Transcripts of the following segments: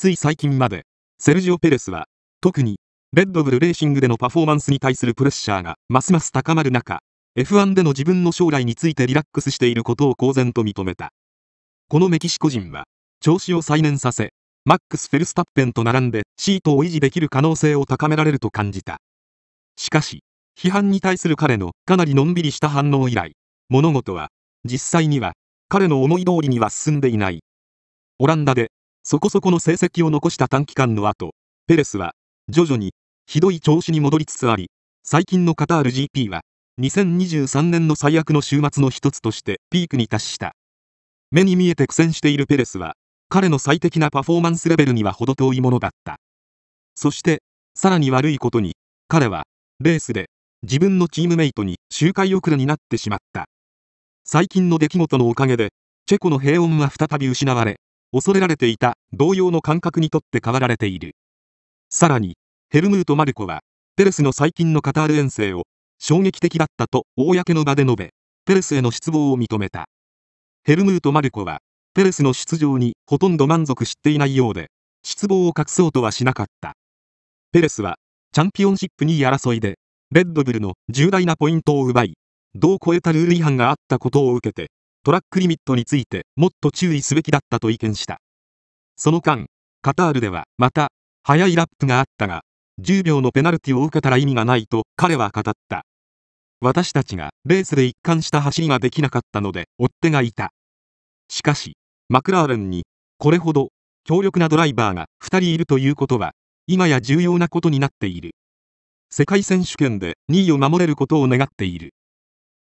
つい最近まで、セルジオ・ペレスは、特に、レッドブルレーシングでのパフォーマンスに対するプレッシャーがますます高まる中、F1 での自分の将来についてリラックスしていることを公然と認めた。このメキシコ人は、調子を再燃させ、マックス・フェルスタッペンと並んでシートを維持できる可能性を高められると感じた。しかし、批判に対する彼のかなりのんびりした反応以来、物事は、実際には、彼の思い通りには進んでいない。オランダでそこそこの成績を残した短期間の後、ペレスは徐々にひどい調子に戻りつつあり、最近のカタール GP は2023年の最悪の週末の一つとしてピークに達した。目に見えて苦戦しているペレスは、彼の最適なパフォーマンスレベルには程遠いものだった。そして、さらに悪いことに、彼は、レースで、自分のチームメイトに周回遅れになってしまった。最近の出来事のおかげで、チェコの平穏は再び失われ、恐れられていた同様の感覚にとって変わられているさらにヘルムート・マルコはペレスの最近のカタール遠征を衝撃的だったと公の場で述べペレスへの失望を認めたヘルムート・マルコはペレスの出場にほとんど満足していないようで失望を隠そうとはしなかったペレスはチャンピオンシップ2位争いでレッドブルの重大なポイントを奪い同超えたルール違反があったことを受けてトラックリミットについてもっと注意すべきだったと意見した。その間、カタールではまた、速いラップがあったが、10秒のペナルティを受けたら意味がないと彼は語った。私たちがレースで一貫した走りができなかったので追っ手がいた。しかし、マクラーレンにこれほど強力なドライバーが2人いるということは、今や重要なことになっている。世界選手権で2位を守れることを願っている。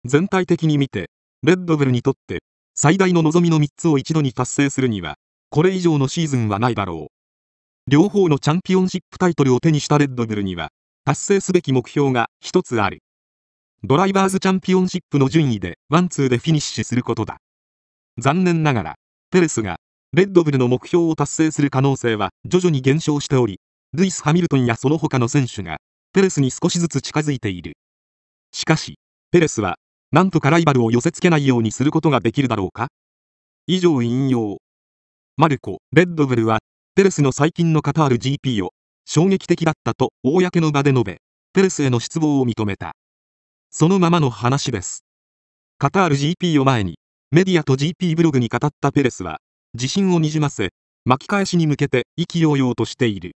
全体的に見て、レッドブルにとって最大の望みの3つを一度に達成するにはこれ以上のシーズンはないだろう両方のチャンピオンシップタイトルを手にしたレッドブルには達成すべき目標が1つあるドライバーズチャンピオンシップの順位でワンツーでフィニッシュすることだ残念ながらペレスがレッドブルの目標を達成する可能性は徐々に減少しておりルイス・ハミルトンやその他の選手がペレスに少しずつ近づいているしかしペレスはなんとかライバルを寄せ付けないようにすることができるだろうか以上引用。マルコ・レッドブルは、ペレスの最近のカタール GP を、衝撃的だったと公の場で述べ、ペレスへの失望を認めた。そのままの話です。カタール GP を前に、メディアと GP ブログに語ったペレスは、自信をにじませ、巻き返しに向けて意気揚々としている。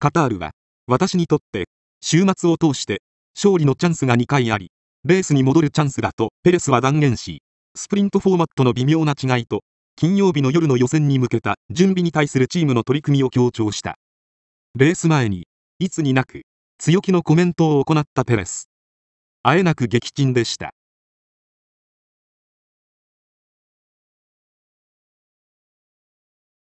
カタールは、私にとって、週末を通して、勝利のチャンスが2回あり、レースに戻るチャンスだとペレスは断言し、スプリントフォーマットの微妙な違いと、金曜日の夜の予選に向けた準備に対するチームの取り組みを強調した。レース前に、いつになく、強気のコメントを行ったペレス。あえなく撃沈でした。